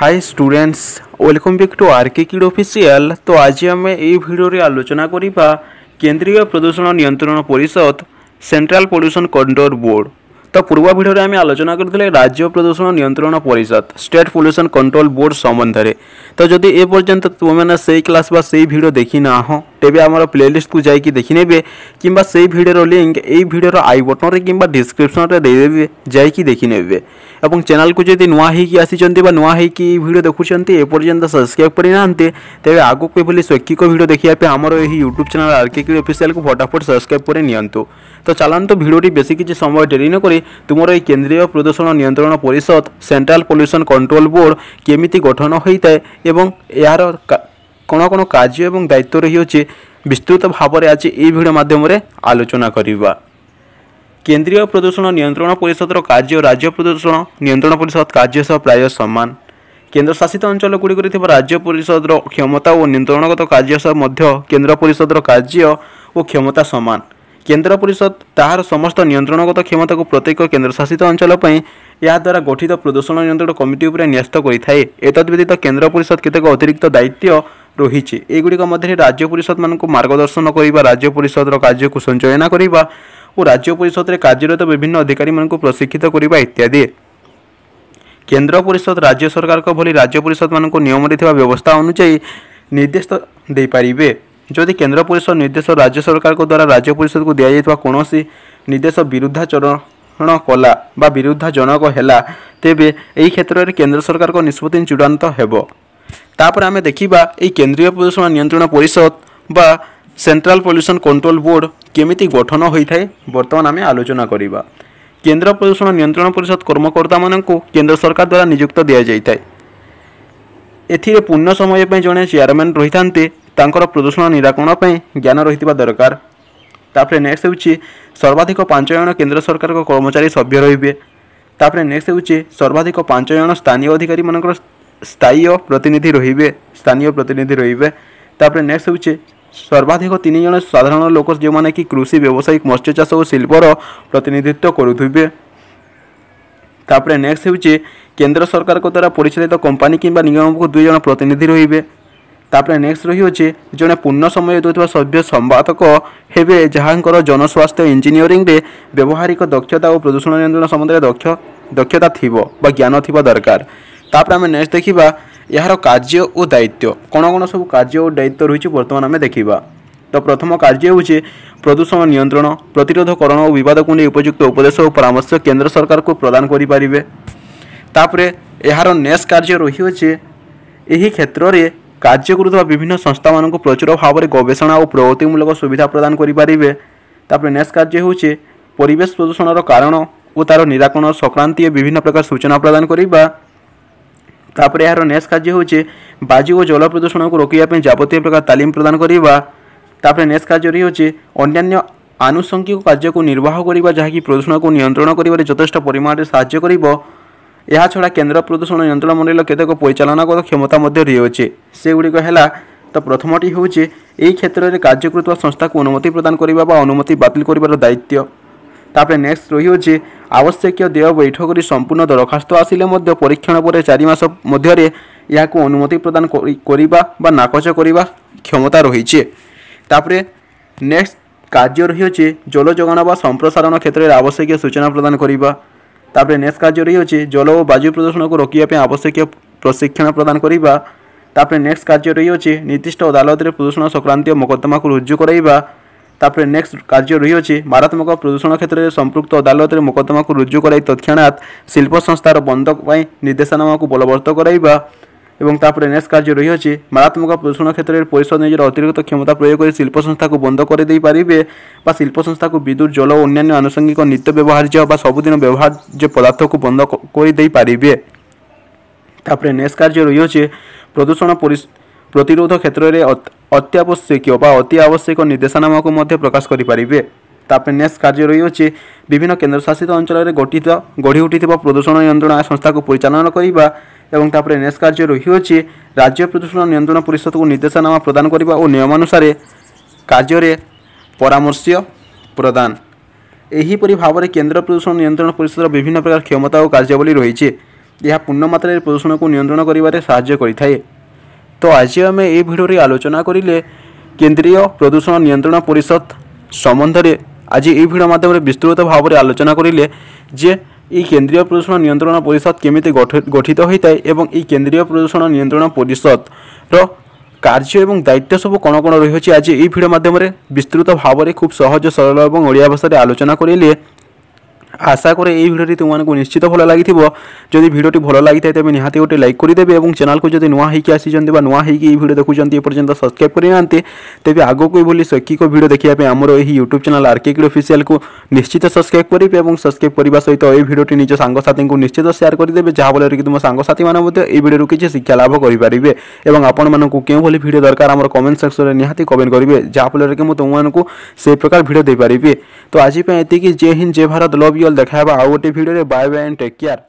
high students welcome back to R K kid official তো আজ আমি এই ভিডিওরে আলোচনা করা কেন্দ্রীয় প্রদূষণ নিয়ন্ত্রণ পরিষদ সেন্ট্রাল পল্যুশন কন্ট্রোল বোর্ড তো পূর্ব ভিডিওরে আমি আলোচনা করে রাজ্য প্রদূষণ নিয়ন্ত্রণ পরিষদ স্টেট পল্যুশন কন্ট্রোল বোর্ড সম্বন্ধে তো যদি এ পর্যন্ত তুমি সেই ক্লাস বা সেই ভিডিও দেখি না হো ତେବେ ଆମର ପ୍ଲେଲିଷ୍ଟକୁ ଯାଇକି ଦେଖିନେବେ କିମ୍ବା ସେଇ ଭିଡ଼ିଓର ଲିଙ୍କ୍ ଏଇ ଭିଡ଼ିଓର ଆଇ ବଟନରେ କିମ୍ବା ଡିସ୍କ୍ରିପ୍ସନରେ ଦେଇଦେବେ ଯାଇକି ଦେଖିନେବେ ଏବଂ ଚ୍ୟାନେଲକୁ ଯଦି ନୂଆ ହେଇକି ଆସିଛନ୍ତି ବା ନୂଆ ହେଇକି ଏଇ ଭିଡ଼ିଓ ଦେଖୁଛନ୍ତି ଏପର୍ଯ୍ୟନ୍ତ ସବସ୍କ୍ରାଇବ୍ କରିନାହାନ୍ତି ତେବେ ଆଗକୁ ଏଭଳି ଶୈକ୍ଷିକ ଭିଡ଼ିଓ ଦେଖିବା ପାଇଁ ଆମର ଏହି ୟୁଟ୍ୟୁବ୍ ଚ୍ୟାନେଲ୍ ଆର୍କେକି ଅଫିସିଆଲକୁ ଫଟାଫଟ ସବସ୍କ୍ରାଇବ୍ କରି ନିଅନ୍ତୁ ତ ଚାଲନ୍ତୁ ଭିଡ଼ିଓଟି ବେଶୀ କିଛି ସମୟ ଡେରି ନକରି ତୁମର ଏହି କେନ୍ଦ୍ରୀୟ ପ୍ରଦୂଷଣ ନିୟନ୍ତ୍ରଣ ପରିଷଦ ସେଣ୍ଟ୍ରାଲ ପଲ୍ୟୁସନ୍ କଣ୍ଟ୍ରୋଲ ବୋର୍ଡ଼ କେମିତି ଗଠନ ହୋଇଥାଏ ଏବଂ ଏହାର କ'ଣ କ'ଣ କାର୍ଯ୍ୟ ଏବଂ ଦାୟିତ୍ୱ ରହିଅଛି ବିସ୍ତୃତ ଭାବରେ ଆଜି ଏହି ଭିଡ଼ିଓ ମାଧ୍ୟମରେ ଆଲୋଚନା କରିବା କେନ୍ଦ୍ରୀୟ ପ୍ରଦୂଷଣ ନିୟନ୍ତ୍ରଣ ପରିଷଦର କାର୍ଯ୍ୟ ରାଜ୍ୟ ପ୍ରଦୂଷଣ ନିୟନ୍ତ୍ରଣ ପରିଷଦ କାର୍ଯ୍ୟ ସହ ପ୍ରାୟ ସମାନ କେନ୍ଦ୍ରଶାସିତ ଅଞ୍ଚଳଗୁଡ଼ିକରେ ଥିବା ରାଜ୍ୟ ପରିଷଦର କ୍ଷମତା ଓ ନିୟନ୍ତ୍ରଣଗତ କାର୍ଯ୍ୟ ସହ ମଧ୍ୟ କେନ୍ଦ୍ର ପରିଷଦର କାର୍ଯ୍ୟ ଓ କ୍ଷମତା ସମାନ কেন্দ্র পরিষদ তাহার সমস্ত নিয়ন্ত্রণগত ক্ষমতাকে প্রত্যেক কেন্দ্রশাসিত অঞ্চল পাই ଏହାଦ୍ୱାରା ଗଠିତ ପ୍ରଦୂଷଣ ନିୟନ୍ତ୍ରଣ କମିଟି ଉପରେ ନ୍ୟସ୍ତ କରିଥାଏ ଏତଦ୍ବ୍ୟତୀତ କେନ୍ଦ୍ର ପରିଷଦ କେତେକ ଅତିରିକ୍ତ ଦାୟିତ୍ୱ ରହିଛି ଏଗୁଡ଼ିକ ମଧ୍ୟରେ ରାଜ୍ୟ ପରିଷଦମାନଙ୍କୁ ମାର୍ଗଦର୍ଶନ କରିବା ରାଜ୍ୟ ପରିଷଦର କାର୍ଯ୍ୟକୁ ସଞ୍ଚୟନା କରିବା ଓ ରାଜ୍ୟ ପରିଷଦରେ କାର୍ଯ୍ୟରତ ବିଭିନ୍ନ ଅଧିକାରୀମାନଙ୍କୁ ପ୍ରଶିକ୍ଷିତ କରିବା ଇତ୍ୟାଦି କେନ୍ଦ୍ର ପରିଷଦ ରାଜ୍ୟ ସରକାରଙ୍କ ଭଳି ରାଜ୍ୟ ପରିଷଦମାନଙ୍କୁ ନିୟମରେ ଥିବା ବ୍ୟବସ୍ଥା ଅନୁଯାୟୀ ନିର୍ଦ୍ଦେଶ ଦେଇପାରିବେ ଯଦି କେନ୍ଦ୍ର ପରିଷଦ ନିର୍ଦ୍ଦେଶ ରାଜ୍ୟ ସରକାରଙ୍କ ଦ୍ୱାରା ରାଜ୍ୟ ପରିଷଦକୁ ଦିଆଯାଇଥିବା କୌଣସି ନିର୍ଦ୍ଦେଶ ବିରୁଦ୍ଧାଚରଣ କଲା ବା ବିରୁଦ୍ଧାଜନକ ହେଲା ତେବେ ଏହି କ୍ଷେତ୍ରରେ କେନ୍ଦ୍ର ସରକାରଙ୍କ ନିଷ୍ପତ୍ତି ଚୂଡ଼ାନ୍ତ ହେବ ତାପରେ ଆମେ ଦେଖିବା ଏହି କେନ୍ଦ୍ରୀୟ ପ୍ରଦୂଷଣ ନିୟନ୍ତ୍ରଣ ପରିଷଦ ବା ସେଣ୍ଟ୍ରାଲ ପଲ୍ୟୁସନ୍ କଣ୍ଟ୍ରୋଲ ବୋର୍ଡ଼ କେମିତି ଗଠନ ହୋଇଥାଏ ବର୍ତ୍ତମାନ ଆମେ ଆଲୋଚନା କରିବା କେନ୍ଦ୍ର ପ୍ରଦୂଷଣ ନିୟନ୍ତ୍ରଣ ପରିଷଦ କର୍ମକର୍ତ୍ତାମାନଙ୍କୁ କେନ୍ଦ୍ର ସରକାର ଦ୍ୱାରା ନିଯୁକ୍ତ ଦିଆଯାଇଥାଏ ଏଥିରେ ପୂର୍ଣ୍ଣ ସମୟ ପାଇଁ ଜଣେ ଚେୟାରମ୍ୟାନ୍ ରହିଥାନ୍ତି ତାଙ୍କର ପ୍ରଦୂଷଣ ନିରାକରଣ ପାଇଁ ଜ୍ଞାନ ରହିଥିବା ଦରକାର ତାପରେ ନେକ୍ସଟ ହେଉଛି ସର୍ବାଧିକ ପାଞ୍ଚ ଜଣ କେନ୍ଦ୍ର ସରକାରଙ୍କ କର୍ମଚାରୀ ସଭ୍ୟ ରହିବେ ତାପରେ ନେକ୍ସଟ ହେଉଛି ସର୍ବାଧିକ ପାଞ୍ଚ ଜଣ ସ୍ଥାନୀୟ ଅଧିକାରୀମାନଙ୍କର ସ୍ଥାୟୀ ପ୍ରତିନିଧି ରହିବେ ସ୍ଥାନୀୟ ପ୍ରତିନିଧି ରହିବେ ତାପରେ ନେକ୍ସଟ ହେଉଛି ସର୍ବାଧିକ ତିନି ଜଣ ସାଧାରଣ ଲୋକ ଯେଉଁମାନେ କି କୃଷି ବ୍ୟବସାୟିକ ମତ୍ସ୍ୟ ଚାଷ ଓ ଶିଳ୍ପର ପ୍ରତିନିଧିତ୍ୱ କରୁଥିବେ ତାପରେ ନେକ୍ସଟ ହେଉଛି କେନ୍ଦ୍ର ସରକାରଙ୍କ ଦ୍ୱାରା ପରିଚାଳିତ କମ୍ପାନୀ କିମ୍ବା ନିଗମକୁ ଦୁଇ ଜଣ ପ୍ରତିନିଧି ରହିବେ ତାପରେ ନେକ୍ସଟ ରହିଅଛି ଜଣେ ପୂର୍ଣ୍ଣ ସମୟ ଦେଉଥିବା ସଭ୍ୟ ସମ୍ବାଦକ ହେବେ ଯାହାଙ୍କର ଜନସ୍ୱାସ୍ଥ୍ୟ ଇଞ୍ଜିନିୟରିଂରେ ବ୍ୟବହାରିକ ଦକ୍ଷତା ଓ ପ୍ରଦୂଷଣ ନିୟନ୍ତ୍ରଣ ସମ୍ବନ୍ଧରେ ଦକ୍ଷ ଦକ୍ଷତା ଥିବ ବା ଜ୍ଞାନ ଥିବା ଦରକାର ତାପରେ ଆମେ ନେକ୍ସଟ ଦେଖିବା ଏହାର କାର୍ଯ୍ୟ ଓ ଦାୟିତ୍ୱ କ'ଣ କ'ଣ ସବୁ କାର୍ଯ୍ୟ ଓ ଦାୟିତ୍ୱ ରହିଛି ବର୍ତ୍ତମାନ ଆମେ ଦେଖିବା ତ ପ୍ରଥମ କାର୍ଯ୍ୟ ହେଉଛି ପ୍ରଦୂଷଣ ନିୟନ୍ତ୍ରଣ ପ୍ରତିରୋଧକରଣ ଓ ବିବାଦକୁ ନେଇ ଉପଯୁକ୍ତ ଉପଦେଶ ଓ ପରାମର୍ଶ କେନ୍ଦ୍ର ସରକାରକୁ ପ୍ରଦାନ କରିପାରିବେ ତାପରେ ଏହାର ନେକ୍ସଟ କାର୍ଯ୍ୟ ରହିଅଛି ଏହି କ୍ଷେତ୍ରରେ କାର୍ଯ୍ୟ କରୁଥିବା ବିଭିନ୍ନ ସଂସ୍ଥାମାନଙ୍କୁ ପ୍ରଚୁର ଭାବରେ ଗବେଷଣା ଓ ପ୍ରଗତିମୂଳକ ସୁବିଧା ପ୍ରଦାନ କରିପାରିବେ ତାପରେ ନେକ୍ସଟ କାର୍ଯ୍ୟ ହେଉଛି ପରିବେଶ ପ୍ରଦୂଷଣର କାରଣ ଓ ତା'ର ନିରାକରଣ ସଂକ୍ରାନ୍ତୀୟ ବିଭିନ୍ନ ପ୍ରକାର ସୂଚନା ପ୍ରଦାନ କରିବା ତାପରେ ଏହାର ନେକ୍ସଟ କାର୍ଯ୍ୟ ହେଉଛି ବାୟୁ ଓ ଜଳ ପ୍ରଦୂଷଣକୁ ରୋକିବା ପାଇଁ ଯାବତୀୟ ପ୍ରକାର ତାଲିମ ପ୍ରଦାନ କରିବା ତାପରେ ନେକ୍ସଟ କାର୍ଯ୍ୟରେ ହେଉଛି ଅନ୍ୟାନ୍ୟ ଆନୁଷଙ୍ଗିକ କାର୍ଯ୍ୟକୁ ନିର୍ବାହ କରିବା ଯାହାକି ପ୍ରଦୂଷଣକୁ ନିୟନ୍ତ୍ରଣ କରିବାରେ ଯଥେଷ୍ଟ ପରିମାଣରେ ସାହାଯ୍ୟ କରିବ ଏହାଛଡ଼ା କେନ୍ଦ୍ର ପ୍ରଦୂଷଣ ନିୟନ୍ତ୍ରଣ ମଣ୍ଡଳୀର କେତେକ ପରିଚାଳନାଗତ କ୍ଷମତା ମଧ୍ୟ ରହିଅଛି ସେଗୁଡ଼ିକ ହେଲା ତ ପ୍ରଥମଟି ହେଉଛି ଏହି କ୍ଷେତ୍ରରେ କାର୍ଯ୍ୟ କରୁଥିବା ସଂସ୍ଥାକୁ ଅନୁମତି ପ୍ରଦାନ କରିବା ବା ଅନୁମତି ବାତିଲ କରିବାର ଦାୟିତ୍ୱ ତାପରେ ନେକ୍ସଟ ରହିଅଛି ଆବଶ୍ୟକୀୟ ଦେୟ ବୈଠ କରି ସମ୍ପୂର୍ଣ୍ଣ ଦରଖାସ୍ତ ଆସିଲେ ମଧ୍ୟ ପରୀକ୍ଷଣ ପରେ ଚାରି ମାସ ମଧ୍ୟରେ ଏହାକୁ ଅନୁମତି ପ୍ରଦାନ କରିବା ବା ନାକଚ କରିବା କ୍ଷମତା ରହିଛି ତାପରେ ନେକ୍ସଟ କାର୍ଯ୍ୟ ରହିଅଛି ଜଳ ଯୋଗାଣ ବା ସମ୍ପ୍ରସାରଣ କ୍ଷେତ୍ରରେ ଆବଶ୍ୟକୀୟ ସୂଚନା ପ୍ରଦାନ କରିବା ତାପରେ ନେକ୍ସଟ କାର୍ଯ୍ୟ ରହିଅଛି ଜଳ ଓ ବାୟୁ ପ୍ରଦୂଷଣକୁ ରୋକିବା ପାଇଁ ଆବଶ୍ୟକୀୟ ପ୍ରଶିକ୍ଷଣ ପ୍ରଦାନ କରିବା ତାପରେ ନେକ୍ସଟ କାର୍ଯ୍ୟ ରହିଅଛି ନିର୍ଦ୍ଦିଷ୍ଟ ଅଦାଲତରେ ପ୍ରଦୂଷଣ ସଂକ୍ରାନ୍ତୀୟ ମକଦ୍ଦମାକୁ ରୁଜୁ କରାଇବା ତାପରେ ନେକ୍ସଟ କାର୍ଯ୍ୟ ରହିଅଛି ମାରାତ୍ମକ ପ୍ରଦୂଷଣ କ୍ଷେତ୍ରରେ ସମ୍ପୃକ୍ତ ଅଦାଲତରେ ମୋକଦ୍ଦମାକୁ ରୁଜୁ କରାଇ ତତ୍କ୍ଷଣାତ୍ ଶିଳ୍ପ ସଂସ୍ଥାର ବନ୍ଦ ପାଇଁ ନିର୍ଦ୍ଦେଶନାମାକୁ ବଳବତ୍ତର କରାଇବା এবং তারপরে নেক্সট কার্য রয়েছে মারাত্মক প্রদূষণ ক্ষেত্রে পরিষদ নিজের অতিরিক্ত ক্ষমতা প্রয়োগ করে শিল্প সংস্থাকে বন্ধ করে দিয়ে বা শিল্প সংস্থাকে বিদ্যুৎ জল ও অন্যান্য আনুষঙ্গিক নিত্য ব্যবহার্য বা সবুদিন ব্যবহার্য পদার্থকে বন্ধ করে দিয়ে তারপরে নেক্সট কার্য রয়েছে প্রদূষণ প্রতিরোধ ক্ষেত্রে অত্যাবশ্যকীয় বা অতি আবশ্যক নির্দেশনামাকে মধ্যে প্রকাশ করে পারিবে তাপরে নেক্সট কার্য রয়েছে বিভিন্ন কেন্দ্রশাসিত অঞ্চলের গঠিত গড়ি উঠিথিবা প্রদূষণ নিয়ন্ত্রণ সংস্থাকে পরিচালনা করা ଏବଂ ତାପରେ ଏନ୍ଏସ୍ କାର୍ଯ୍ୟ ରହିଅଛି ରାଜ୍ୟ ପ୍ରଦୂଷଣ ନିୟନ୍ତ୍ରଣ ପରିଷଦକୁ ନିର୍ଦ୍ଦେଶନାମା ପ୍ରଦାନ କରିବା ଓ ନିୟମାନୁସାରେ କାର୍ଯ୍ୟରେ ପରାମର୍ଶ ପ୍ରଦାନ ଏହିପରି ଭାବରେ କେନ୍ଦ୍ର ପ୍ରଦୂଷଣ ନିୟନ୍ତ୍ରଣ ପରିଷଦର ବିଭିନ୍ନ ପ୍ରକାର କ୍ଷମତା ଓ କାର୍ଯ୍ୟାବଳୀ ରହିଛି ଏହା ପୂର୍ଣ୍ଣ ମାତ୍ରାରେ ପ୍ରଦୂଷଣକୁ ନିୟନ୍ତ୍ରଣ କରିବାରେ ସାହାଯ୍ୟ କରିଥାଏ ତ ଆଜି ଆମେ ଏହି ଭିଡ଼ିଓରେ ଆଲୋଚନା କରିଲେ କେନ୍ଦ୍ରୀୟ ପ୍ରଦୂଷଣ ନିୟନ୍ତ୍ରଣ ପରିଷଦ ସମ୍ବନ୍ଧରେ ଆଜି ଏହି ଭିଡ଼ିଓ ମାଧ୍ୟମରେ ବିସ୍ତୃତ ଭାବରେ ଆଲୋଚନା କରିଲେ ଯେ এই কেন্দ্রীয় প্রদূষণ নিয়ন্ত্রণ পরিষদ কেমিতে গঠিত হয়ে থাকে এবং এই কেন্দ্রীয় প্রদূষণ নিয়ন্ত্রণ পরিষদর কার্য এবং দায়িত্ব সব কোণ কোণ রয়েছে আজ এই ভিডিও মাধ্যমে বিস্তৃত ভাবে খুব সহজ সরল এবং ওড়িয়া ভাষায় আলোচনা করিলে আশা করে এই ভিডিওটি তোমাকে নিশ্চিত ভালো লাগিব যদি ভিডিওটি ভালো লাগি থাকে তবে নিহতি গোটে লাইক করে দেবে এবং চ্যানেলকে যদি নূয়া হয়েকি আসিছেন বা নূয়া হয়েকি এই ভিডিও দেখুছেন এপর্যন্ত সবসক্রাইব করে না তেবে আগুক এভাবে শৈক্ষিক ভিডিও দেখা আমার এই ইউট্যুব চ্যানেল আর্কেকিড অফিসিয়ালকে নিশ্চিত সবসক্রাইব করবে এবং সবসক্রাইব করা সহ এই ভিডিওটি নিজ সাংসাথী নিশ্চিত সেয়ার যা যাফলের কি তোমার সাংসাথী মানে এই ভিডিওর কিছু শিক্ষা লাভ করে এবং আপনার কেউভাবে ভিডিও দরকার আমার কমেন্ট সেকশনে নিহতি কমেন্ট করবে যাফলের কি তোমাকে সেই প্রকার ভিডিও দিয়ে পারি তো আজ এতিকি জয় হিন্দ জয় ভারত লভ ইউ ଅଲ୍ ଦେଖା ହେବା ଆଉ ଗୋଟେ ଭିଡ଼ିଓରେ bye bye and take care